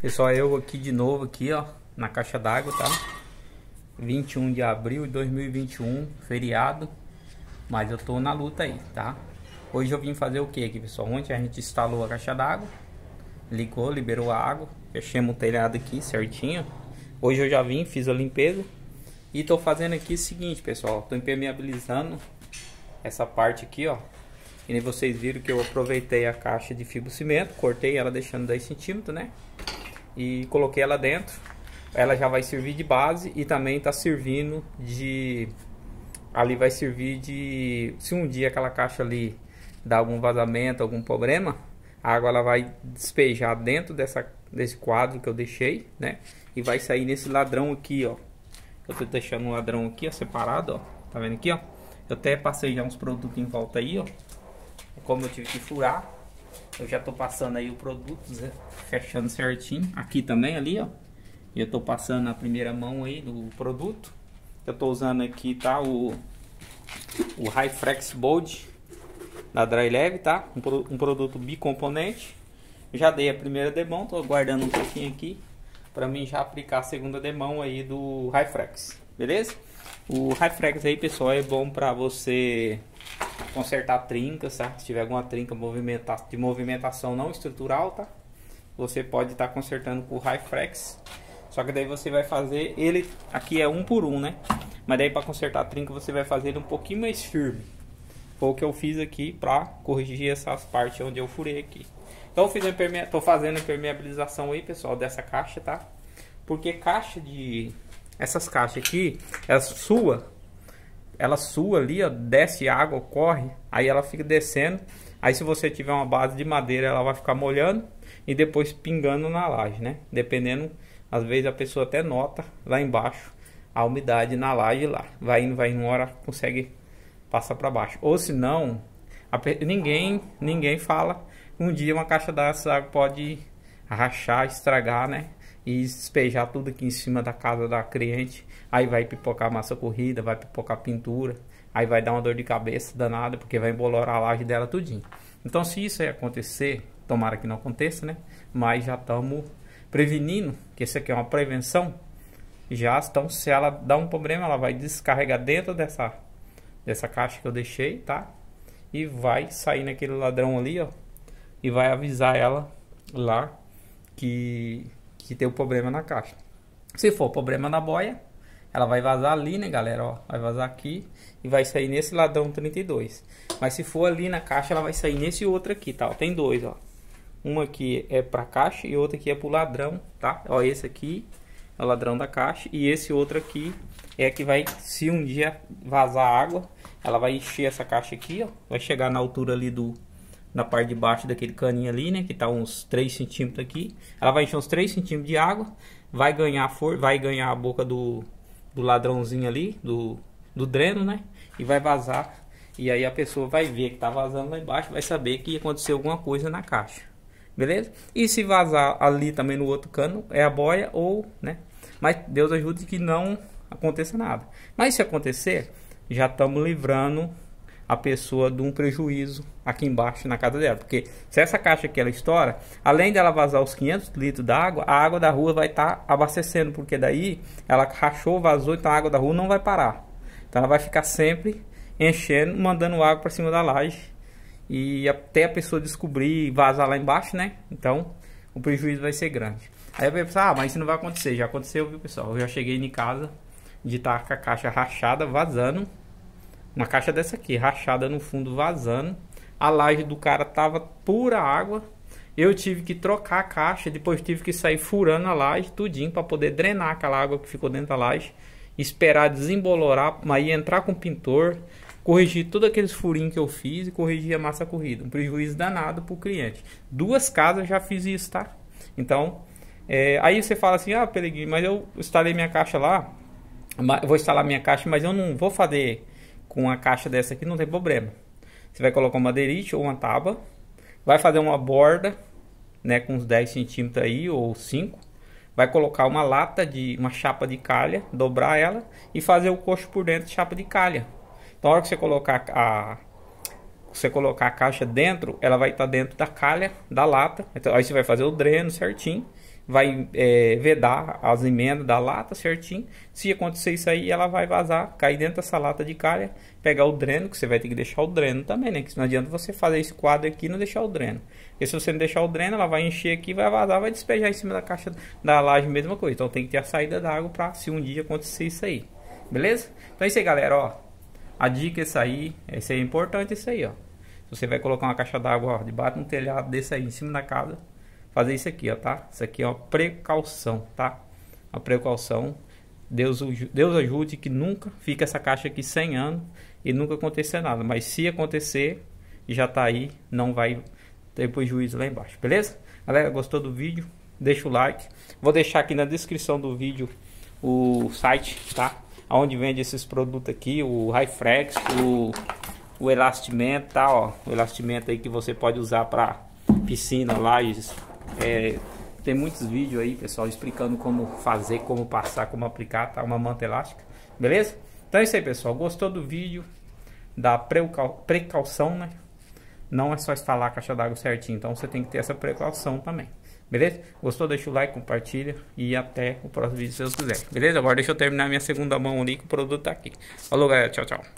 Pessoal, eu aqui de novo aqui, ó, na caixa d'água, tá? 21 de abril de 2021, feriado, mas eu tô na luta aí, tá? Hoje eu vim fazer o que aqui, pessoal? Ontem a gente instalou a caixa d'água, ligou, liberou a água, fechamos o telhado aqui certinho. Hoje eu já vim, fiz a limpeza e tô fazendo aqui o seguinte, pessoal, tô impermeabilizando essa parte aqui, ó. E vocês viram que eu aproveitei a caixa de fibro cimento, cortei ela deixando 10 centímetros, né? e coloquei ela dentro. Ela já vai servir de base e também está servindo de... Ali vai servir de... Se um dia aquela caixa ali dar algum vazamento, algum problema, a água ela vai despejar dentro dessa, desse quadro que eu deixei, né? E vai sair nesse ladrão aqui, ó. Eu tô deixando um ladrão aqui, ó, separado, ó. Tá vendo aqui, ó? Eu até passei já uns produtos em volta aí, ó. É como eu tive que furar, eu já tô passando aí o produto, né? fechando certinho. Aqui também, ali, ó. E eu tô passando a primeira mão aí do produto. Eu tô usando aqui, tá? O, o High Flex Bold da Drylev, tá? Um, um produto bicomponente. Já dei a primeira demão, tô guardando um pouquinho aqui para mim já aplicar a segunda demão aí do High Flex, beleza? O High Flex aí, pessoal, é bom para você consertar trincas, tá? Se tiver alguma trinca de movimentação não estrutural, tá? Você pode estar tá consertando com o Hyflex. Só que daí você vai fazer ele aqui é um por um, né? Mas daí para consertar a trinca você vai fazer ele um pouquinho mais firme. Foi o que eu fiz aqui para corrigir essas partes onde eu furei aqui. Então eu fiz imperme... tô fazendo impermeabilização aí, pessoal, dessa caixa, tá? Porque caixa de essas caixas aqui, é sua ela sua ali, ó, desce água, corre, aí ela fica descendo. Aí se você tiver uma base de madeira, ela vai ficar molhando e depois pingando na laje, né? Dependendo, às vezes a pessoa até nota lá embaixo a umidade na laje lá. Vai indo, vai indo, uma hora consegue passar para baixo. Ou se não, ninguém, ninguém fala um dia uma caixa dessa pode rachar, estragar, né? e despejar tudo aqui em cima da casa da cliente. Aí vai pipocar massa corrida, vai pipocar pintura, aí vai dar uma dor de cabeça danada, porque vai embolorar a laje dela tudinho. Então, se isso aí acontecer, tomara que não aconteça, né? Mas já estamos prevenindo, que isso aqui é uma prevenção. Já, então, se ela dá um problema, ela vai descarregar dentro dessa, dessa caixa que eu deixei, tá? E vai sair naquele ladrão ali, ó. E vai avisar ela lá que que tem o um problema na caixa. Se for problema na boia, ela vai vazar ali, né, galera? Ó, vai vazar aqui e vai sair nesse ladrão 32. Mas se for ali na caixa, ela vai sair nesse outro aqui, tá? Ó, tem dois, ó. Uma aqui é para caixa e outra aqui é pro ladrão, tá? Ó, esse aqui é o ladrão da caixa e esse outro aqui é que vai, se um dia vazar água, ela vai encher essa caixa aqui, ó. Vai chegar na altura ali do na parte de baixo daquele caninho ali, né? Que tá uns 3 centímetros aqui. Ela vai encher uns 3 centímetros de água. Vai ganhar for, vai ganhar a boca do, do ladrãozinho ali, do, do dreno, né? E vai vazar. E aí a pessoa vai ver que tá vazando lá embaixo, vai saber que aconteceu alguma coisa na caixa. Beleza? E se vazar ali também no outro cano, é a boia ou, né? Mas Deus ajude que não aconteça nada. Mas se acontecer, já estamos livrando a pessoa de um prejuízo aqui embaixo na casa dela. Porque se essa caixa aqui ela estoura, além dela vazar os 500 litros d'água, a água da rua vai estar tá abastecendo, porque daí ela rachou, vazou, então a água da rua não vai parar. Então ela vai ficar sempre enchendo, mandando água para cima da laje e até a pessoa descobrir e vazar lá embaixo, né? Então o prejuízo vai ser grande. Aí a pessoa, ah, mas isso não vai acontecer. Já aconteceu, viu, pessoal? Eu já cheguei em casa de estar tá com a caixa rachada, vazando. Uma caixa dessa aqui, rachada no fundo, vazando. A laje do cara tava pura água. Eu tive que trocar a caixa, depois tive que sair furando a laje, tudinho, para poder drenar aquela água que ficou dentro da laje. Esperar desembolorar, aí entrar com o pintor, corrigir todos aqueles furinhos que eu fiz e corrigir a massa corrida. Um prejuízo danado para o cliente. Duas casas já fiz isso, tá? Então, é, aí você fala assim, ah, Pelegrini, mas eu instalei minha caixa lá, vou instalar minha caixa, mas eu não vou fazer com uma caixa dessa aqui, não tem problema. Você vai colocar uma derite ou uma tábua, vai fazer uma borda, né, com uns 10 centímetros aí ou 5, vai colocar uma lata de uma chapa de calha, dobrar ela e fazer o coxo por dentro de chapa de calha. Então, a hora que você colocar a você colocar a caixa dentro, ela vai estar tá dentro da calha da lata. Então, aí você vai fazer o dreno certinho vai é, vedar as emendas da lata certinho. Se acontecer isso aí, ela vai vazar, cair dentro dessa lata de calha, pegar o dreno, que você vai ter que deixar o dreno também, né? Que não adianta você fazer esse quadro aqui e não deixar o dreno. Porque se você não deixar o dreno, ela vai encher aqui, vai vazar, vai despejar em cima da caixa da laje, mesma coisa. Então tem que ter a saída da água para se um dia acontecer isso aí. Beleza? Então é isso aí, galera, ó. A dica é isso aí, isso aí é importante é isso aí, ó. Se você vai colocar uma caixa d'água debaixo de um telhado desse aí em cima da casa, fazer isso aqui, ó, tá? Isso aqui é uma precaução, tá? Uma precaução. Deus, Deus ajude que nunca fique essa caixa aqui 100 anos e nunca acontecer nada. Mas se acontecer, já tá aí, não vai ter prejuízo lá embaixo, beleza? Galera, gostou do vídeo? Deixa o like. Vou deixar aqui na descrição do vídeo o site, tá? Onde vende esses produtos aqui, o Hyflex, o, o elastimento, tá? Ó, o elastimento aí que você pode usar para piscina, lajes, é, tem muitos vídeos aí, pessoal, explicando como fazer, como passar, como aplicar, tá? Uma manta elástica, beleza? Então é isso aí, pessoal. Gostou do vídeo? Da precaução, né? Não é só instalar a caixa d'água certinho, então você tem que ter essa precaução também. Beleza? Gostou? Deixa o like, compartilha e até o próximo vídeo se Deus quiser. Beleza? Agora deixa eu terminar minha segunda mão ali que o produto tá aqui. Falou, galera. Tchau, tchau.